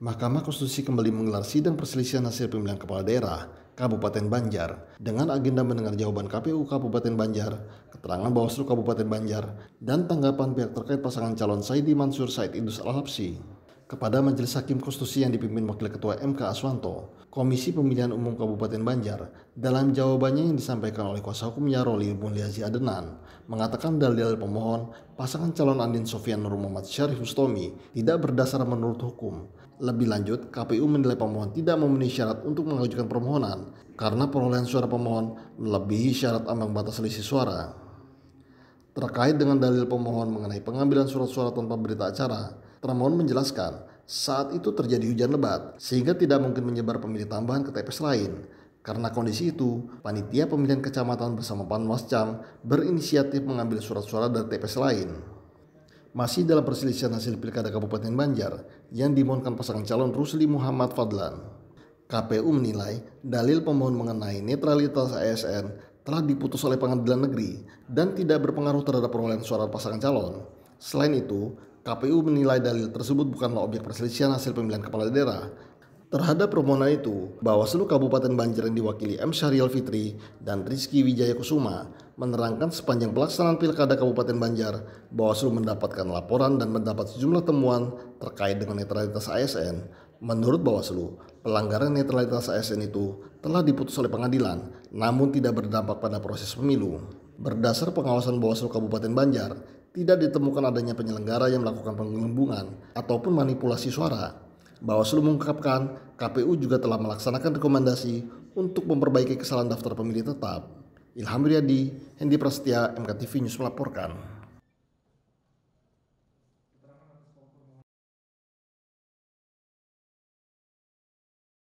Mahkamah Konstitusi kembali menggelar sidang perselisihan hasil pemilihan kepala daerah Kabupaten Banjar dengan agenda mendengar jawaban KPU Kabupaten Banjar, keterangan Bawaslu Kabupaten Banjar, dan tanggapan pihak terkait pasangan calon Saidi Mansur Said Idus Al-Habsi. Kepada Majelis Hakim Konstitusi yang dipimpin Wakil Ketua MK Aswanto, Komisi Pemilihan Umum Kabupaten Banjar, dalam jawabannya yang disampaikan oleh kuasa hukumnya Roli Mulyazi Adenan, mengatakan dalil pemohon pasangan calon Andin Sofian Nur Muhammad Syarif Mustomi tidak berdasar menurut hukum lebih lanjut, KPU menilai pemohon tidak memenuhi syarat untuk mengajukan permohonan karena perolehan suara pemohon melebihi syarat ambang batas selisih suara. Terkait dengan dalil pemohon mengenai pengambilan surat-suara tanpa berita acara, termohon menjelaskan saat itu terjadi hujan lebat sehingga tidak mungkin menyebar pemilih tambahan ke TPS lain. Karena kondisi itu, panitia pemilihan kecamatan bersama Panwascam berinisiatif mengambil surat suara dari TPS lain masih dalam perselisihan hasil pilkada Kabupaten Banjar yang dimohonkan pasangan calon Rusli Muhammad Fadlan. KPU menilai dalil pemohon mengenai netralitas ASN telah diputus oleh pengadilan negeri dan tidak berpengaruh terhadap perolehan suara pasangan calon. Selain itu, KPU menilai dalil tersebut bukanlah objek perselisihan hasil pemilihan kepala daerah Terhadap permohonan itu, Bawaslu Kabupaten Banjar yang diwakili M. Syahril Fitri dan Rizky Wijaya Kusuma menerangkan sepanjang pelaksanaan Pilkada Kabupaten Banjar, Bawaslu mendapatkan laporan dan mendapat sejumlah temuan terkait dengan netralitas ASN. Menurut Bawaslu, pelanggaran netralitas ASN itu telah diputus oleh pengadilan, namun tidak berdampak pada proses pemilu. Berdasar pengawasan Bawaslu Kabupaten Banjar, tidak ditemukan adanya penyelenggara yang melakukan penggelembungan ataupun manipulasi suara Bawaslu mengungkapkan KPU juga telah melaksanakan rekomendasi untuk memperbaiki kesalahan daftar pemilih tetap. Ilham Riyadi, Hendi Prasetya, MKTV News melaporkan.